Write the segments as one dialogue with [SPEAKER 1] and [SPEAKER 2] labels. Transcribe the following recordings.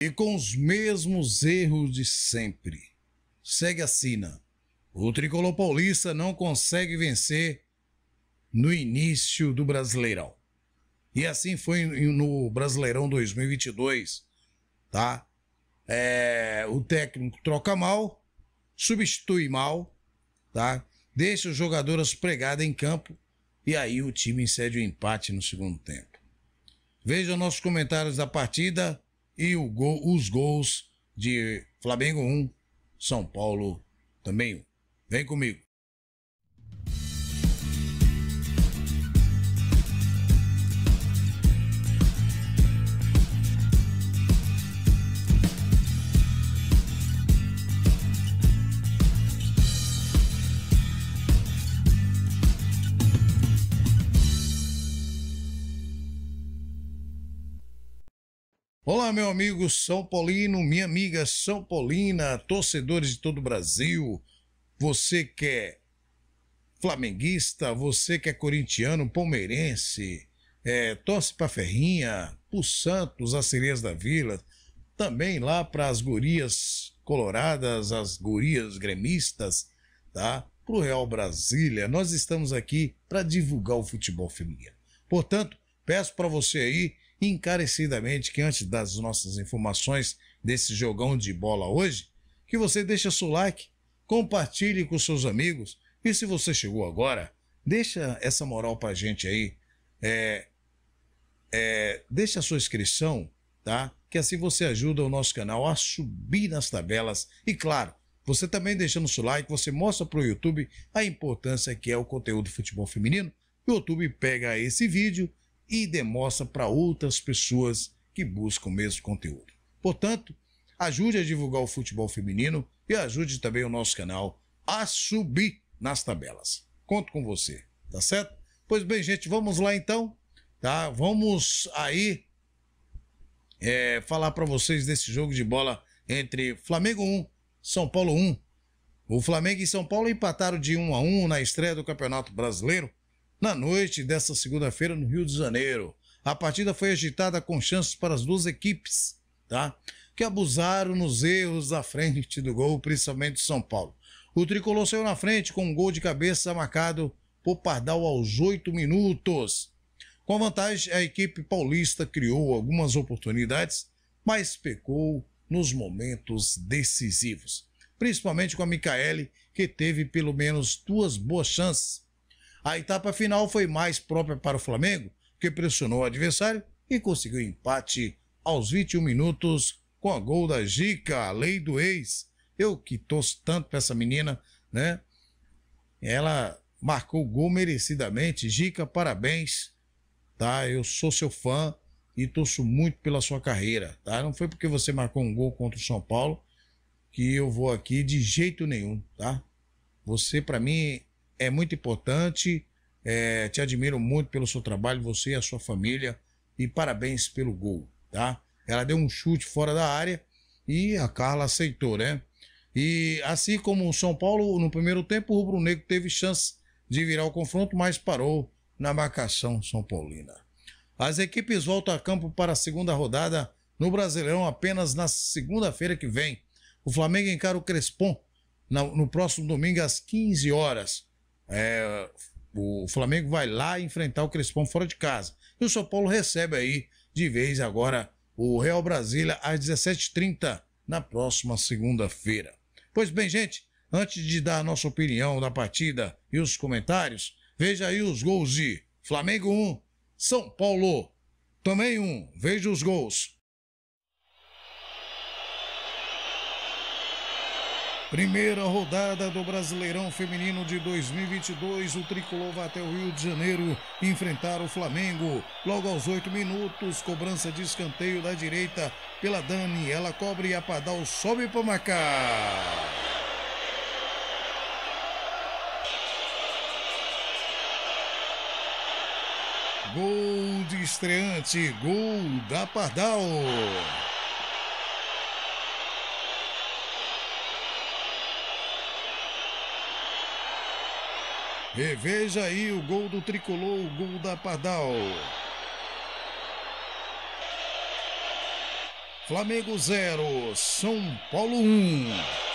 [SPEAKER 1] e com os mesmos erros de sempre. Segue a sina. O tricolor paulista não consegue vencer no início do Brasileirão. E assim foi no Brasileirão 2022, tá? É, o técnico troca mal, substitui mal, tá? Deixa os jogadores pregados em campo e aí o time cede o um empate no segundo tempo. Veja nossos comentários da partida e gol, os gols de Flamengo 1, São Paulo também 1. Vem comigo. Olá, meu amigo São Paulino, minha amiga São Paulina, torcedores de todo o Brasil. Você que é flamenguista, você que é corintiano, palmeirense, é, torce para Ferrinha, para Santos, as Sereias da Vila, também lá para as gurias coloradas, as gurias gremistas, tá? Para o Real Brasília. Nós estamos aqui para divulgar o futebol feminino. Portanto, peço para você aí encarecidamente que antes das nossas informações desse jogão de bola hoje, que você deixa seu like, compartilhe com seus amigos e se você chegou agora, deixa essa moral pra gente aí, é, é, deixa a sua inscrição, tá? Que assim você ajuda o nosso canal a subir nas tabelas e claro, você também deixando seu like, você mostra para o YouTube a importância que é o conteúdo do futebol feminino. O YouTube pega esse vídeo e demonstra para outras pessoas que buscam o mesmo conteúdo. Portanto, ajude a divulgar o futebol feminino e ajude também o nosso canal a subir nas tabelas. Conto com você, tá certo? Pois bem, gente, vamos lá então, tá? Vamos aí é, falar para vocês desse jogo de bola entre Flamengo 1, São Paulo 1. O Flamengo e São Paulo empataram de 1 a 1 na estreia do Campeonato Brasileiro na noite desta segunda-feira no Rio de Janeiro. A partida foi agitada com chances para as duas equipes, tá? Que abusaram nos erros da frente do gol, principalmente São Paulo. O tricolor saiu na frente com um gol de cabeça marcado por Pardal aos oito minutos. Com a vantagem, a equipe paulista criou algumas oportunidades, mas pecou nos momentos decisivos, principalmente com a Micaele, que teve pelo menos duas boas chances a etapa final foi mais própria para o Flamengo, que pressionou o adversário e conseguiu empate aos 21 minutos com a gol da Gica, a lei do ex. Eu que torço tanto para essa menina, né? Ela marcou o gol merecidamente. Gica, parabéns, tá? Eu sou seu fã e torço muito pela sua carreira, tá? Não foi porque você marcou um gol contra o São Paulo que eu vou aqui de jeito nenhum, tá? Você, para mim, é muito importante. É, te admiro muito pelo seu trabalho, você e a sua família. E parabéns pelo gol, tá? Ela deu um chute fora da área e a Carla aceitou, né? E assim como o São Paulo, no primeiro tempo, o Rubro Negro teve chance de virar o confronto, mas parou na marcação São Paulina. As equipes voltam a campo para a segunda rodada no Brasileirão apenas na segunda-feira que vem. O Flamengo encara o Crespon no próximo domingo às 15 horas. É, o Flamengo vai lá enfrentar o Crespão fora de casa. E o São Paulo recebe aí de vez agora o Real Brasília às 17h30 na próxima segunda-feira. Pois bem, gente, antes de dar a nossa opinião da partida e os comentários, veja aí os gols de Flamengo 1, São Paulo também 1. Veja os gols. Primeira rodada do Brasileirão Feminino de 2022, o Tricolor vai até o Rio de Janeiro enfrentar o Flamengo. Logo aos oito minutos, cobrança de escanteio da direita pela Dani. Ela cobre e a Padal sobe para marcar. Gol de estreante, gol da Pardal. Reveja aí o gol do Tricolor, o gol da Pardal. Flamengo 0, São Paulo 1. Um.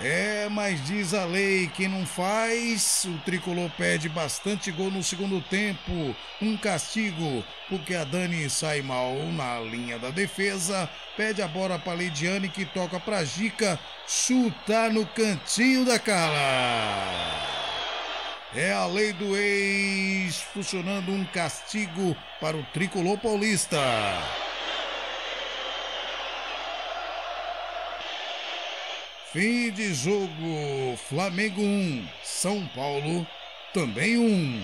[SPEAKER 1] É, mas diz a lei que não faz. O tricolor pede bastante gol no segundo tempo. Um castigo, porque a Dani sai mal na linha da defesa. Pede a bola para Leidiane, que toca para Gica. Chuta no cantinho da cara. É a lei do ex, funcionando um castigo para o tricolor paulista. Fim de jogo: Flamengo 1, São Paulo também 1.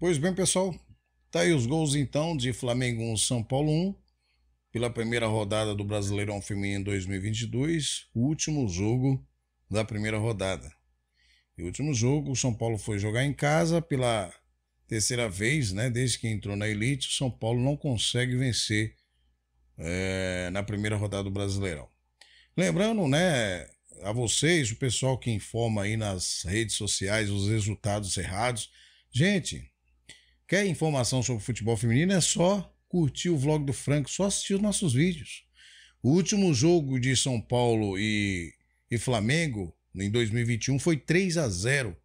[SPEAKER 1] Pois bem, pessoal, tá aí os gols então de Flamengo 1, São Paulo 1, pela primeira rodada do Brasileirão Feminino 2022, o último jogo da primeira rodada. E o último jogo, o São Paulo foi jogar em casa pela terceira vez, né? Desde que entrou na elite, o São Paulo não consegue vencer é, na primeira rodada do Brasileirão. Lembrando, né, a vocês, o pessoal que informa aí nas redes sociais os resultados errados. Gente, quer informação sobre futebol feminino? É só curtir o vlog do Franco, só assistir os nossos vídeos. O último jogo de São Paulo e, e Flamengo em 2021 foi 3 a 0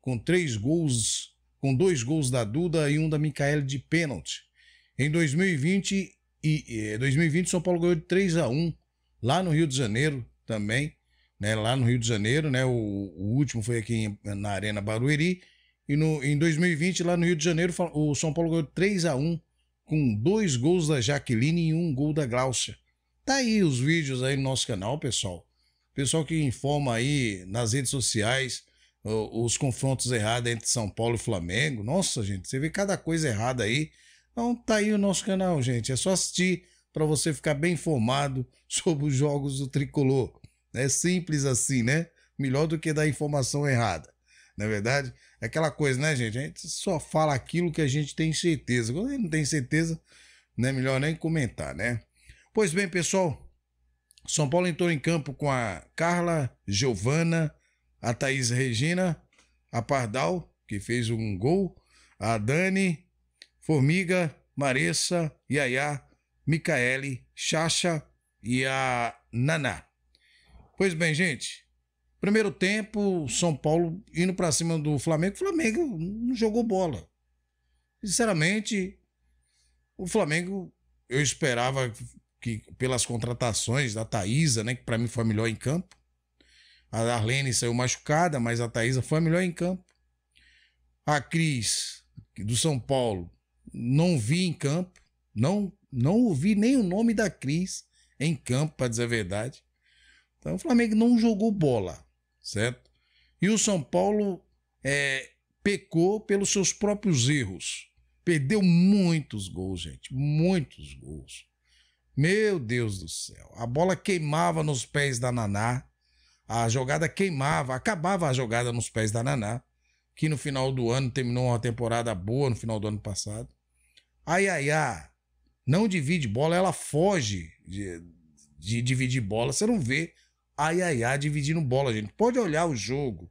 [SPEAKER 1] com três gols, com dois gols da Duda e um da Micaela de pênalti. Em 2020 e, 2020 eh, São Paulo ganhou de 3 a 1 lá no Rio de Janeiro também, né? Lá no Rio de Janeiro, né? O, o último foi aqui em, na Arena Barueri e no, em 2020 lá no Rio de Janeiro o São Paulo ganhou de 3 a 1 com dois gols da Jaqueline e um gol da Gláucia. Tá aí os vídeos aí no nosso canal, pessoal. Pessoal que informa aí nas redes sociais os confrontos errados entre São Paulo e Flamengo. Nossa, gente, você vê cada coisa errada aí. Então tá aí o nosso canal, gente. É só assistir para você ficar bem informado sobre os jogos do tricolor. É simples assim, né? Melhor do que dar informação errada. Na é verdade, é aquela coisa, né, gente? A gente só fala aquilo que a gente tem certeza. Quando a gente não tem certeza, não é melhor nem comentar, né? Pois bem, pessoal, são Paulo entrou em campo com a Carla, Giovana, a Thaís Regina, a Pardal, que fez um gol, a Dani, Formiga, Maressa, Yaya, Micaele, Chacha e a Naná. Pois bem, gente. Primeiro tempo, São Paulo indo para cima do Flamengo. O Flamengo não jogou bola. Sinceramente, o Flamengo, eu esperava que pelas contratações da Thaísa, né, que para mim foi a melhor em campo. A Arlene saiu machucada, mas a Thaísa foi a melhor em campo. A Cris, do São Paulo, não vi em campo, não não ouvi nem o nome da Cris em campo, para dizer a verdade. Então o Flamengo não jogou bola, certo? E o São Paulo é, pecou pelos seus próprios erros. Perdeu muitos gols, gente, muitos gols. Meu Deus do céu. A bola queimava nos pés da Naná. A jogada queimava, acabava a jogada nos pés da Naná, que no final do ano terminou uma temporada boa no final do ano passado. A Yaya não divide bola, ela foge de, de dividir bola. Você não vê a Yaya dividindo bola, gente. Pode olhar o jogo.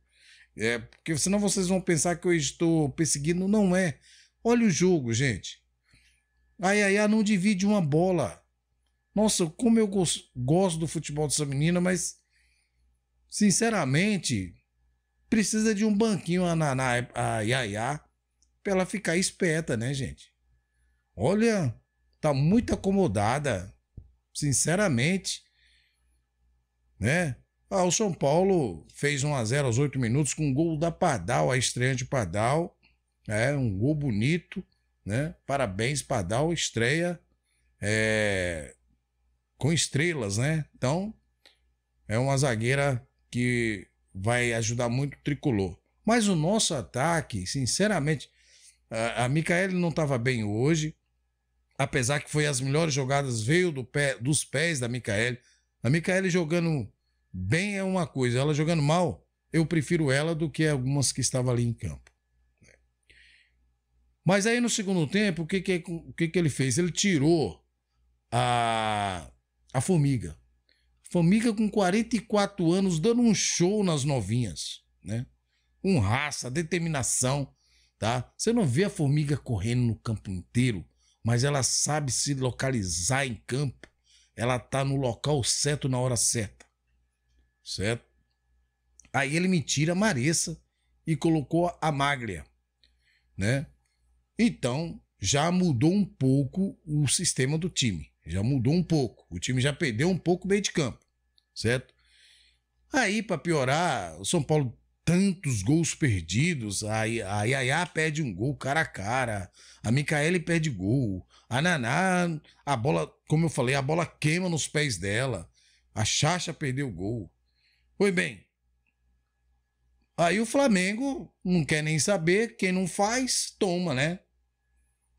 [SPEAKER 1] É, porque senão vocês vão pensar que eu estou perseguindo. Não é. Olha o jogo, gente. A Yaya não divide uma bola. Nossa, como eu gosto do futebol dessa menina, mas sinceramente, precisa de um banquinho a Naná, a Yaya, pra ela ficar esperta, né, gente? Olha, tá muito acomodada, sinceramente, né? Ah, o São Paulo fez 1 a 0 aos 8 minutos com um gol da Padal, a estreia de Padal, é um gol bonito, né? Parabéns Padal, estreia, é com estrelas, né? Então, é uma zagueira que vai ajudar muito o tricolor. Mas o nosso ataque, sinceramente, a, Micaele não estava bem hoje, apesar que foi as melhores jogadas, veio do pé, dos pés da Micaele. A Micaele jogando bem é uma coisa, ela jogando mal, eu prefiro ela do que algumas que estavam ali em campo. Mas aí no segundo tempo, o que, que, o que, que ele fez? Ele tirou a a Formiga. Formiga com 44 anos dando um show nas novinhas, né? Com raça, determinação, tá? Você não vê a Formiga correndo no campo inteiro, mas ela sabe se localizar em campo. Ela tá no local certo na hora certa. Certo? Aí ele me tira a Maressa e colocou a Maglia, né? Então, já mudou um pouco o sistema do time. Já mudou um pouco. O time já perdeu um pouco o meio de campo, certo? Aí, para piorar, o São Paulo, tantos gols perdidos. A, a Yaya ah, perde um gol cara a cara. A Micaele perde gol. A Naná, a bola, como eu falei, a bola queima nos pés dela. A Chacha perdeu o gol. Foi bem. Aí o Flamengo não quer nem saber. Quem não faz, toma, né?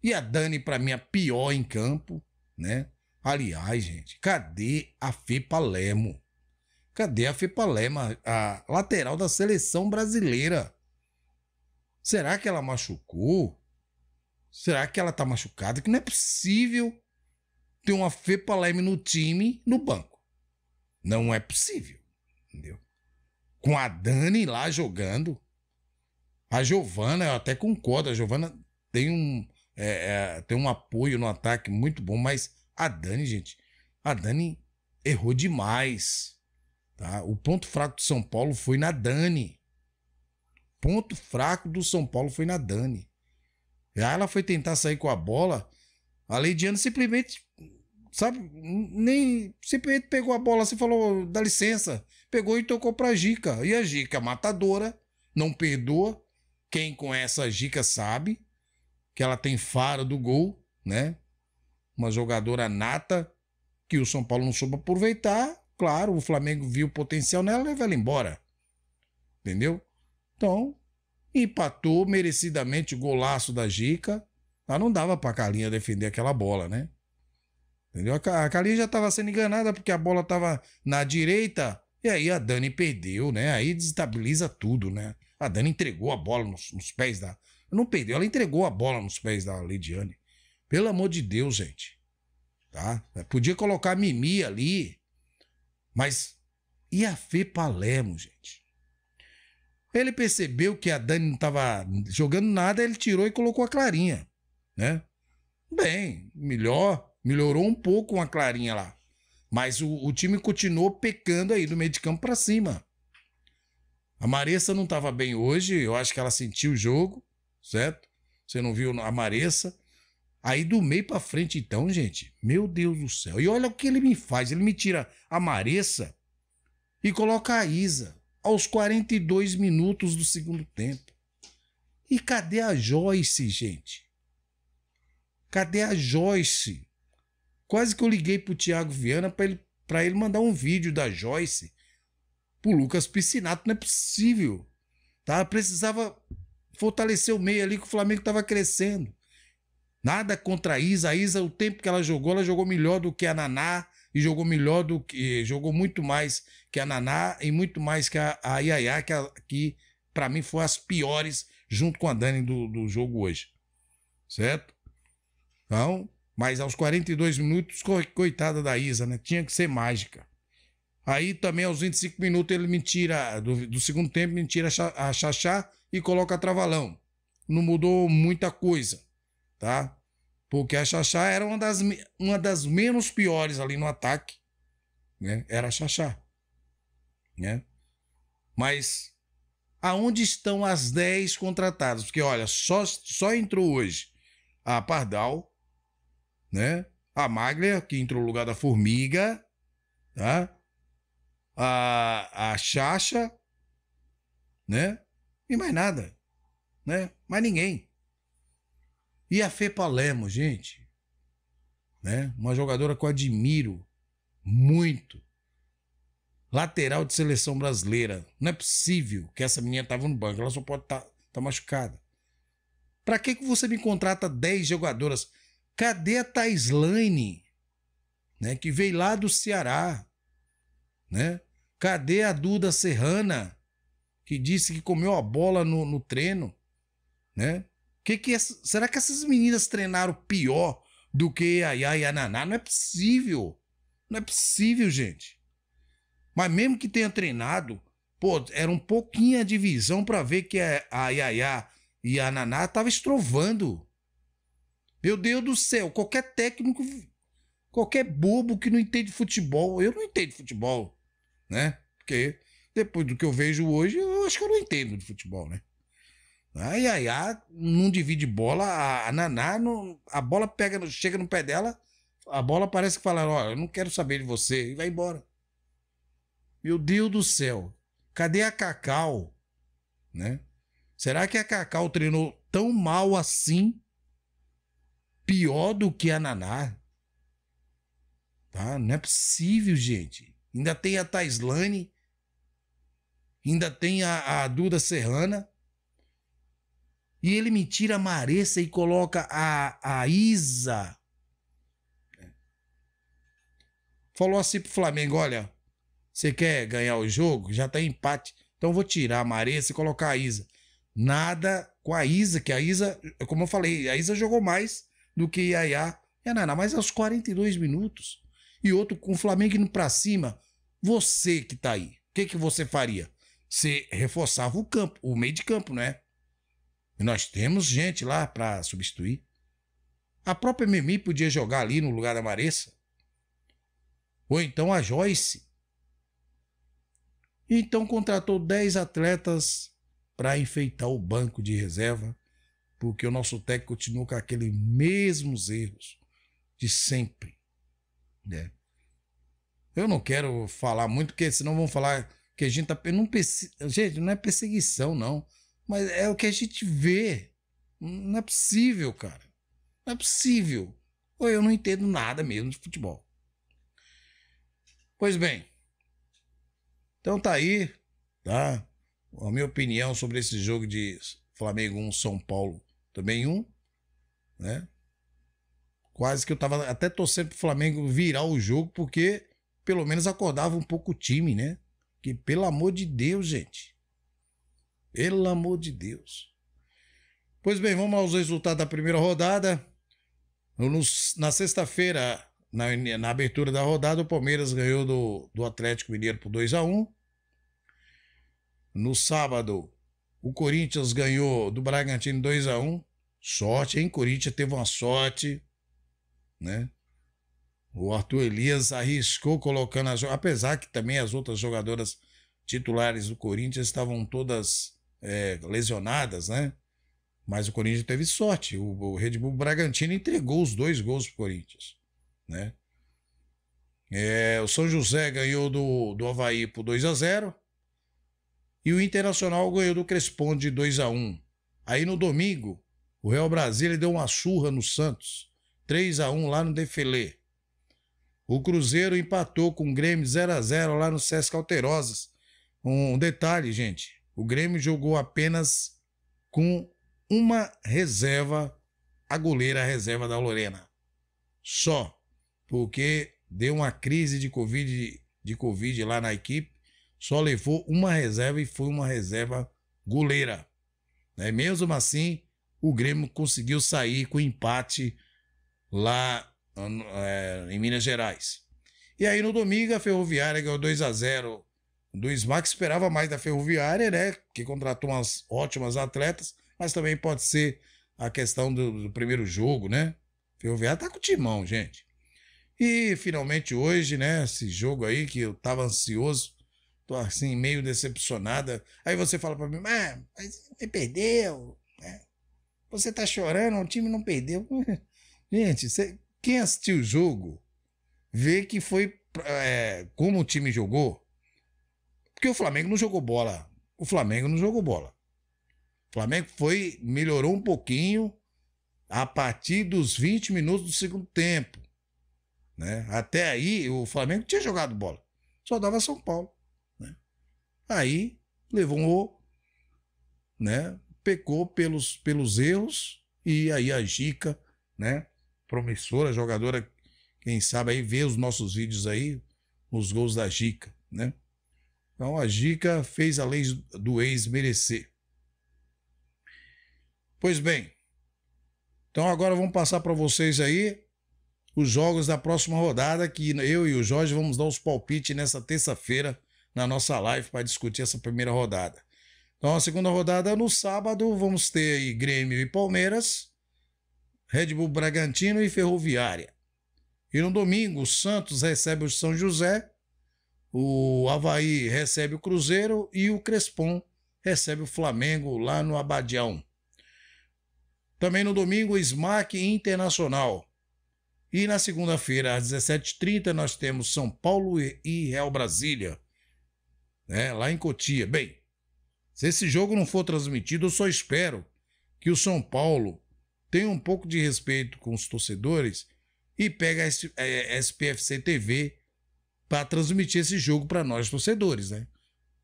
[SPEAKER 1] E a Dani, para mim, a pior em campo, né? Aliás, gente, cadê a Fê Palermo? Cadê a Fê Palermo, a lateral da seleção brasileira? Será que ela machucou? Será que ela tá machucada? Que não é possível ter uma Fê Palermo no time, no banco. Não é possível, entendeu? Com a Dani lá jogando, a Giovana, eu até concordo, a Giovana tem um, é, é, tem um apoio no ataque muito bom, mas a Dani, gente, a Dani errou demais. Tá? O ponto fraco do São Paulo foi na Dani. Ponto fraco do São Paulo foi na Dani. aí ela foi tentar sair com a bola. A Leidiana simplesmente, sabe, nem simplesmente pegou a bola, você falou, dá licença, pegou e tocou pra Gica. E a Gica, matadora, não perdoa. Quem conhece a Gica sabe que ela tem faro do gol, né? uma jogadora nata que o São Paulo não soube aproveitar. Claro, o Flamengo viu o potencial nela e leva ela embora. Entendeu? Então, empatou merecidamente golaço da Gica. Mas não dava pra Carlinha defender aquela bola, né? Entendeu? A Carlinha já estava sendo enganada porque a bola estava na direita e aí a Dani perdeu, né? Aí desestabiliza tudo, né? A Dani entregou a bola nos, nos pés da. Não perdeu, ela entregou a bola nos pés da Lidiane. Pelo amor de Deus, gente. Tá? Podia colocar Mimi ali, mas e a Fê Palermo, gente? Ele percebeu que a Dani não estava jogando nada, ele tirou e colocou a Clarinha, né? Bem, melhor, melhorou um pouco a Clarinha lá. Mas o, o time continuou pecando aí do meio de campo para cima. A Maressa não estava bem hoje, eu acho que ela sentiu o jogo, certo? Você não viu a Maressa. Aí do meio para frente, então, gente, meu Deus do céu. E olha o que ele me faz. Ele me tira a Maressa e coloca a Isa aos 42 minutos do segundo tempo. E cadê a Joyce, gente? Cadê a Joyce? Quase que eu liguei pro Thiago Viana para ele, pra ele mandar um vídeo da Joyce pro Lucas Piscinato. Não é possível. Tá? Precisava fortalecer o meio ali que o Flamengo estava crescendo. Nada contra a Isa. A Isa, o tempo que ela jogou, ela jogou melhor do que a Naná e jogou melhor do que. jogou muito mais que a Naná e muito mais que a, a Iaiá, que, que para mim foi as piores junto com a Dani do, do jogo hoje. Certo? Então, mas aos 42 minutos, coitada da Isa, né? Tinha que ser mágica. Aí também aos 25 minutos ele me tira, do, do segundo tempo, me tira a Xaxá e coloca a Travalão. Não mudou muita coisa tá? Porque a Xaxá era uma das, uma das menos piores ali no ataque, né? Era a Xaxá, né? Mas aonde estão as 10 contratadas? Porque olha, só, só entrou hoje a Pardal, né? A Maglia, que entrou no lugar da Formiga, tá? A, a Xaxa, né? E mais nada, né? Mais ninguém. E a Fê Palermo, gente, né? uma jogadora que eu admiro muito. Lateral de seleção brasileira. Não é possível que essa menina tava no banco, ela só pode estar tá, tá machucada. Para que, que você me contrata 10 jogadoras? Cadê a Taislane, né, que veio lá do Ceará? Né? Cadê a Duda Serrana, que disse que comeu a bola no, no treino? Né? Que que é, será que essas meninas treinaram pior do que a Yaya e a Naná? Não é possível. Não é possível, gente. Mas mesmo que tenha treinado, pô, era um pouquinho a divisão para ver que a Yaya e a Naná tava estrovando. Meu Deus do céu, qualquer técnico, qualquer bobo que não entende futebol, eu não entendo futebol, né? Porque depois do que eu vejo hoje, eu acho que eu não entendo de futebol, né? A Yaya não divide bola, a, Naná, não, a bola pega, chega no pé dela, a bola parece que fala: Ó, eu não quero saber de você, e vai embora. Meu Deus do céu, cadê a Cacau? Né? Será que a Cacau treinou tão mal assim? Pior do que a Naná? Tá? Não é possível, gente. Ainda tem a Taislane, ainda tem a, a Duda Serrana. E ele me tira a Maressa e coloca a, a Isa. Falou assim pro Flamengo: olha, você quer ganhar o jogo? Já tá empate. Então eu vou tirar a Maressa e colocar a Isa. Nada com a Isa, que a Isa, como eu falei, a Isa jogou mais do que Iaiá e a Naná, mas aos 42 minutos. E outro com o Flamengo indo pra cima. Você que tá aí, o que, que você faria? Você reforçava o campo, o meio de campo, né? E nós temos gente lá para substituir. A própria Mimi podia jogar ali no lugar da Maressa. Ou então a Joyce. Então contratou 10 atletas para enfeitar o banco de reserva, porque o nosso técnico continua com aqueles mesmos erros de sempre. Né? Eu não quero falar muito, porque senão vão falar que a gente tá. Não, gente, não é perseguição, não. Mas é o que a gente vê. Não é possível, cara. Não é possível. Ou eu não entendo nada mesmo de futebol. Pois bem. Então tá aí, tá? A minha opinião sobre esse jogo de Flamengo 1, São Paulo também 1, né? Quase que eu tava até torcendo pro Flamengo virar o jogo, porque pelo menos acordava um pouco o time, né? Que pelo amor de Deus, gente. Pelo amor de Deus. Pois bem, vamos aos resultados da primeira rodada. na sexta-feira, na, na, abertura da rodada, o Palmeiras ganhou do, do Atlético Mineiro por 2 a 1 No sábado, o Corinthians ganhou do Bragantino 2 a 1 Sorte, hein? Corinthians teve uma sorte, né? O Arthur Elias arriscou colocando as. Apesar que também as outras jogadoras titulares do Corinthians estavam todas é, lesionadas, né? Mas o Corinthians teve sorte. O, o Red Bull Bragantino entregou os dois gols pro Corinthians, né? É, o São José ganhou do, do Havaí por 2 a 0 e o Internacional ganhou do Cresponde 2 a 1 Aí no domingo, o Real Brasília deu uma surra no Santos, 3 a 1 lá no Defilé. O Cruzeiro empatou com o Grêmio 0 a 0 lá no Sesc Alterosas. Um detalhe, gente, o Grêmio jogou apenas com uma reserva, a goleira a reserva da Lorena. Só porque deu uma crise de Covid, de COVID lá na equipe, só levou uma reserva e foi uma reserva goleira. Né? Mesmo assim, o Grêmio conseguiu sair com empate lá eh, em Minas Gerais. E aí no domingo a Ferroviária ganhou 2 a 0 do SMAC esperava mais da Ferroviária, né? Que contratou umas ótimas atletas, mas também pode ser a questão do, do primeiro jogo, né? Ferroviária tá com timão, gente. E finalmente hoje, né? Esse jogo aí que eu tava ansioso, tô assim, meio decepcionada. Aí você fala para mim, ah, mas perdeu, né? Você tá chorando, o time não perdeu. gente, quem assistiu o jogo vê que foi. É, como o time jogou, porque o Flamengo não jogou bola. O Flamengo não jogou bola. O Flamengo foi, melhorou um pouquinho a partir dos 20 minutos do segundo tempo. Né? Até aí, o Flamengo tinha jogado bola. Só dava São Paulo. Né? Aí, levou um o, né? pecou pelos, pelos erros e aí a Gica, né? promissora jogadora, quem sabe aí vê os nossos vídeos aí, os gols da Gica, né? Então a Gica fez a lei do ex merecer. Pois bem, então agora vamos passar para vocês aí os jogos da próxima rodada que eu e o Jorge vamos dar os palpites nessa terça-feira na nossa live para discutir essa primeira rodada. Então a segunda rodada no sábado vamos ter aí Grêmio e Palmeiras, Red Bull Bragantino e Ferroviária. E no domingo o Santos recebe o São José o Havaí recebe o Cruzeiro e o Crespon recebe o Flamengo lá no Abadião. Também no domingo, Smack Internacional. E na segunda-feira, às 17h30, nós temos São Paulo e Real Brasília, né, lá em Cotia. Bem, se esse jogo não for transmitido, eu só espero que o São Paulo tenha um pouco de respeito com os torcedores e pegue a SPFC é, TV para transmitir esse jogo para nós torcedores, né?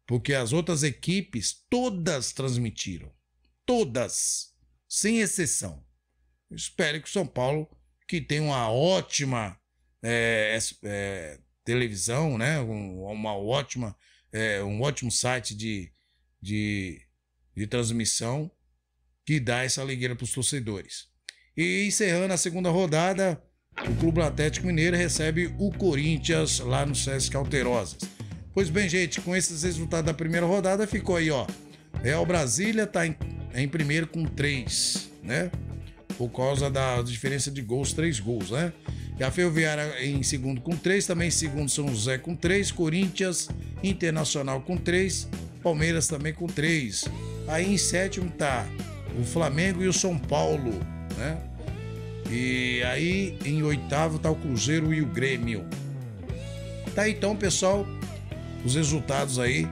[SPEAKER 1] Porque as outras equipes todas transmitiram. Todas, sem exceção. espero que o São Paulo, que tem uma ótima é, é, é televisão, né? uma ótima, é, um ótimo site de, de, de transmissão que dá essa alegria para os torcedores. E encerrando a segunda rodada, o Clube Atlético Mineiro recebe o Corinthians lá no Sesc Alterosas. Pois bem, gente, com esses resultados da primeira rodada ficou aí, ó. Real Brasília tá em, em primeiro com três, né? Por causa da diferença de gols, três gols, né? E a Ferroviária em segundo com três, também em segundo São José com três, Corinthians, Internacional com três, Palmeiras também com três. Aí em sétimo tá o Flamengo e o São Paulo, né? E aí, em oitavo, está o Cruzeiro e o Grêmio. Tá então, pessoal, os resultados aí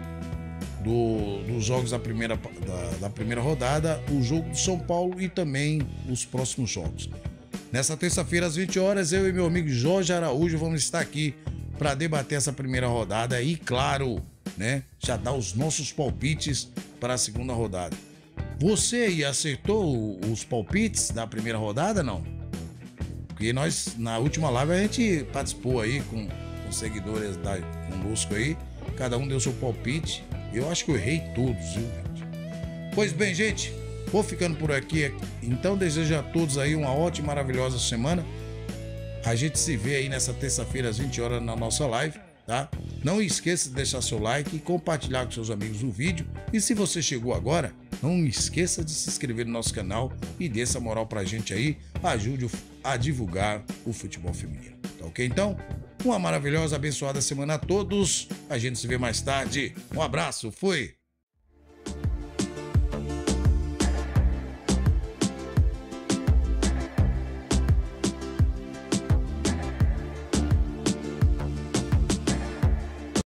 [SPEAKER 1] do, dos jogos da primeira, da, da primeira rodada, o jogo do São Paulo e também os próximos jogos. Nessa terça-feira, às 20 horas, eu e meu amigo Jorge Araújo vamos estar aqui para debater essa primeira rodada e, claro, né, já dar os nossos palpites para a segunda rodada. Você aí acertou os palpites da primeira rodada, não? Porque nós, na última live, a gente participou aí com, os seguidores da, conosco aí. Cada um deu seu palpite. Eu acho que eu errei todos, viu, gente? Pois bem, gente, vou ficando por aqui. Então, desejo a todos aí uma ótima, maravilhosa semana. A gente se vê aí nessa terça-feira às 20 horas na nossa live, tá? Não esqueça de deixar seu like e compartilhar com seus amigos o vídeo. E se você chegou agora, não esqueça de se inscrever no nosso canal e dê essa moral pra gente aí. Ajude o a divulgar o futebol feminino. Tá ok então? Uma maravilhosa, abençoada semana a todos. A gente se vê mais tarde. Um abraço, fui!